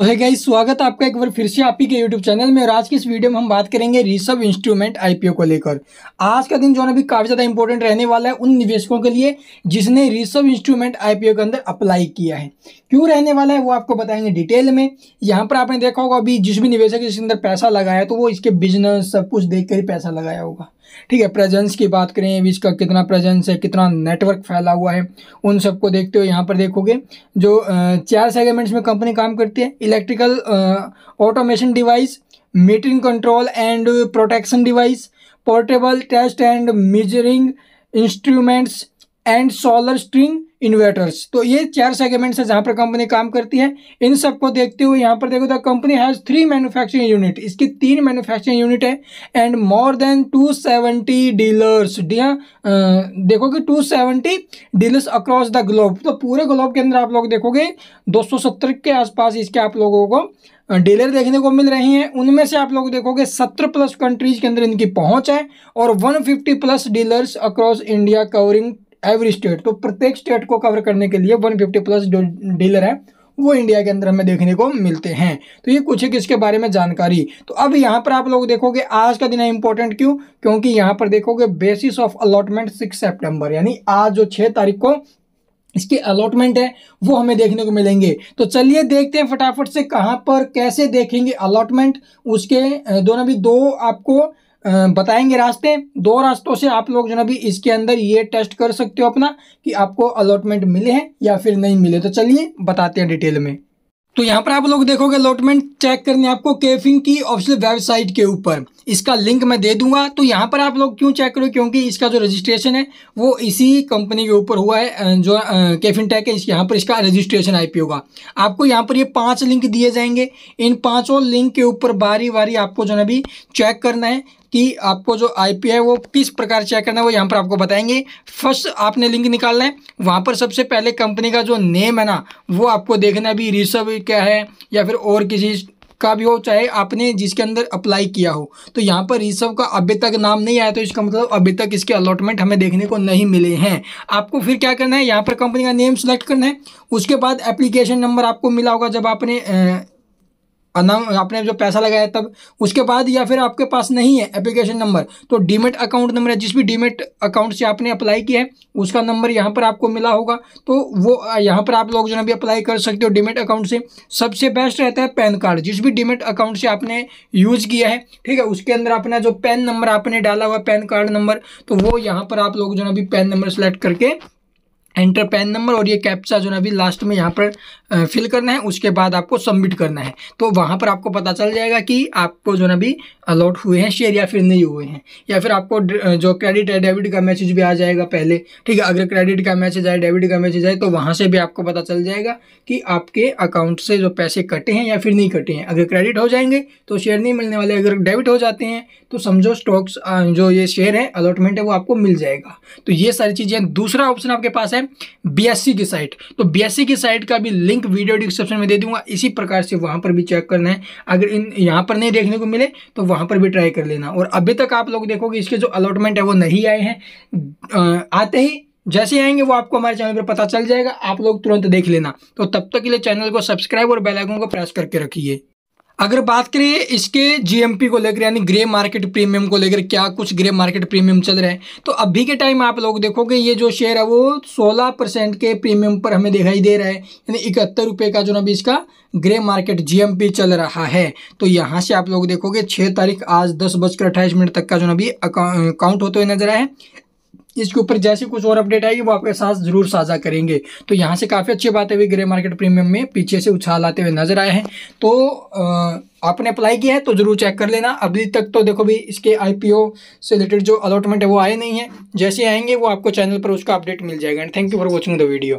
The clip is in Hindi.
तो है गाइस स्वागत है आपका एक बार फिर से आप ही के यूट्यूब चैनल में और आज की इस वीडियो में हम बात करेंगे रिसर्व इंस्ट्रूमेंट आईपीओ को लेकर आज का दिन जो है अभी काफ़ी ज़्यादा इंपॉर्टेंट रहने वाला है उन निवेशकों के लिए जिसने रिसर्व इंस्ट्रूमेंट आईपीओ के अंदर अप्लाई किया है क्यों रहने वाला है वो आपको बताएंगे डिटेल में यहाँ पर आपने देखा होगा अभी जिस भी निवेशक जिसके अंदर पैसा लगाया तो वो इसके बिजनेस सब कुछ देख कर ही पैसा लगाया होगा ठीक है प्रेजेंस की बात करें अभी इसका कितना प्रेजेंस है कितना नेटवर्क फैला हुआ है उन सबको देखते हो यहाँ पर देखोगे जो चार सेगमेंट्स में कंपनी काम करती है electrical uh, automation device, metering control and protection device, portable test and measuring instruments and solar string inverters तो ये चार सेगमेंट्स से है जहाँ पर कंपनी काम करती है इन सबको देखते हुए यहाँ पर देखो the company has three manufacturing unit इसकी तीन मैन्युफैक्चरिंग यूनिट है and more than two seventy dealers डिया देखो कि two seventy dealers across the globe तो पूरे ग्लोब के अंदर आप लोग देखोगे दो सौ सत्तर के आसपास इसके आप लोगों को डीलर देखने को मिल रही हैं उनमें से आप लोग देखोगे सत्रह प्लस कंट्रीज के अंदर इनकी पहुंच है और 150 plus dealers across India covering every state तो प्रत्येक स्टेट को कवर करने के लिए 150 प्लस जो डीलर है वो इंडिया के अंदर हमें देखने को मिलते हैं तो ये कुछ है किसके बारे में जानकारी तो अब यहाँ पर आप लोग देखोगे आज का दिन है इंपॉर्टेंट क्यों क्योंकि यहाँ पर देखोगे basis of allotment six September यानी आज जो छः तारीख को इसके अलॉटमेंट है वो हमें देखने को मिलेंगे तो चलिए देखते हैं फटाफट से कहाँ पर कैसे देखेंगे अलॉटमेंट उसके दोनों भी दो आपको बताएंगे रास्ते दो रास्तों से आप लोग जो ना भी इसके अंदर ये टेस्ट कर सकते हो अपना कि आपको अलॉटमेंट मिले हैं या फिर नहीं मिले तो चलिए बताते हैं डिटेल में तो यहाँ पर आप लोग देखोगे अलॉटमेंट चेक करने आपको केफिंग की ऑफिशियल वेबसाइट के ऊपर इसका लिंक मैं दे दूंगा तो यहाँ पर आप लोग क्यों चेक करो क्योंकि इसका जो रजिस्ट्रेशन है वो इसी कंपनी के ऊपर हुआ है जो केफिन टैक है यहाँ पर इसका रजिस्ट्रेशन आई पी होगा आपको यहाँ पर ये यह पांच लिंक दिए जाएंगे इन पांचों लिंक के ऊपर बारी बारी आपको जो है चेक करना है कि आपको जो आई है वो किस प्रकार चेक करना है वो यहाँ पर आपको बताएंगे फर्स्ट आपने लिंक निकालना है वहाँ पर सबसे पहले कंपनी का जो नेम है ना वो आपको देखना है भी रिसर्व क्या है या फिर और किसी का भी हो चाहे आपने जिसके अंदर अप्लाई किया हो तो यहाँ पर रिसर्व का अभी तक नाम नहीं आया तो इसका मतलब अभी तक इसके अलॉटमेंट हमें देखने को नहीं मिले हैं आपको फिर क्या करना है यहाँ पर कंपनी का नेम सेलेक्ट करना है उसके बाद एप्लीकेशन नंबर आपको मिला होगा जब आपने आपने जो पैसा लगाया तब उसके बाद या फिर आपके पास नहीं है एप्लीकेशन नंबर तो डीमेट अकाउंट नंबर है जिस भी डीमेट अकाउंट से आपने अप्लाई किया है उसका नंबर यहाँ पर आपको मिला होगा तो वो यहाँ पर आप लोग जो है अप्लाई कर सकते हो डीमेट अकाउंट से सबसे बेस्ट रहता है पैन कार्ड जिस भी डीमेट अकाउंट से आपने यूज किया है ठीक है उसके अंदर अपना जो पैन नंबर आपने डाला हुआ पैन कार्ड नंबर तो वो यहाँ पर आप लोग जो है अभी पैन नंबर सेलेक्ट करके एंटर पैन नंबर और ये कैप्चा जो है अभी लास्ट में यहाँ पर फिल करना है उसके बाद आपको सबमिट करना है तो वहाँ पर आपको पता चल जाएगा कि आपको जो है अभी अलॉट हुए हैं शेयर या फिर नहीं हुए हैं या फिर आपको जो क्रेडिट है डेबिट का मैसेज भी आ जाएगा पहले ठीक है अगर क्रेडिट का मैसेज आए डेबिट का मैसेज आए तो वहाँ से भी आपको पता चल जाएगा कि आपके अकाउंट से जो पैसे कटे हैं या फिर नहीं कटे हैं अगर क्रेडिट हो जाएंगे तो शेयर नहीं मिलने वाले अगर डेबिट हो जाते हैं तो समझो स्टॉक्स जो ये शेयर है अलॉटमेंट है वो आपको मिल जाएगा तो ये सारी चीज़ें दूसरा ऑप्शन आपके पास है है बीएससी की साइट तो बीएससी की साइट का भी लिंक वीडियो डिस्क्रिप्शन में दे दूंगा इसी प्रकार से वहां पर भी चेक करना है अगर इन यहाँ पर नहीं देखने को मिले तो वहां पर भी ट्राई कर लेना और अभी तक आप लोग देखोगे इसके जो अलॉटमेंट है वो नहीं आए हैं आते ही जैसे आएंगे वो आपको हमारे चैनल पर पता चल जाएगा आप लोग तुरंत देख लेना तो तब तक के लिए चैनल को सब्सक्राइब और बेल को प्रेस करके रखिए अगर बात करें इसके जीएमपी को लेकर यानी ग्रे मार्केट प्रीमियम को लेकर क्या कुछ ग्रे मार्केट प्रीमियम चल रहे हैं तो अभी के टाइम आप लोग देखोगे ये जो शेयर है वो 16 परसेंट के प्रीमियम पर हमें दिखाई दे रहा है यानी इकहत्तर रुपये का जो ना अभी इसका ग्रे मार्केट जीएमपी चल रहा है तो यहाँ से आप लोग देखोगे छः तारीख आज दस बजकर अट्ठाईस मिनट तक का जो ना अभी अकाउंट होते हुए नजर आए इसके ऊपर जैसे कुछ और अपडेट आएगी वो आपके साथ जरूर साझा करेंगे तो यहाँ से काफ़ी अच्छी बातें हुई ग्रे मार्केट प्रीमियम में पीछे से उछाल आते हुए नजर आए हैं तो आपने अप्लाई किया है तो ज़रूर चेक कर लेना अभी तक तो देखो भी इसके आईपीओ से रिलेटेड जो अलॉटमेंट है वो आए नहीं है जैसे आएंगे वो आपको चैनल पर उसका अपडेट मिल जाएगा and thank you for watching the video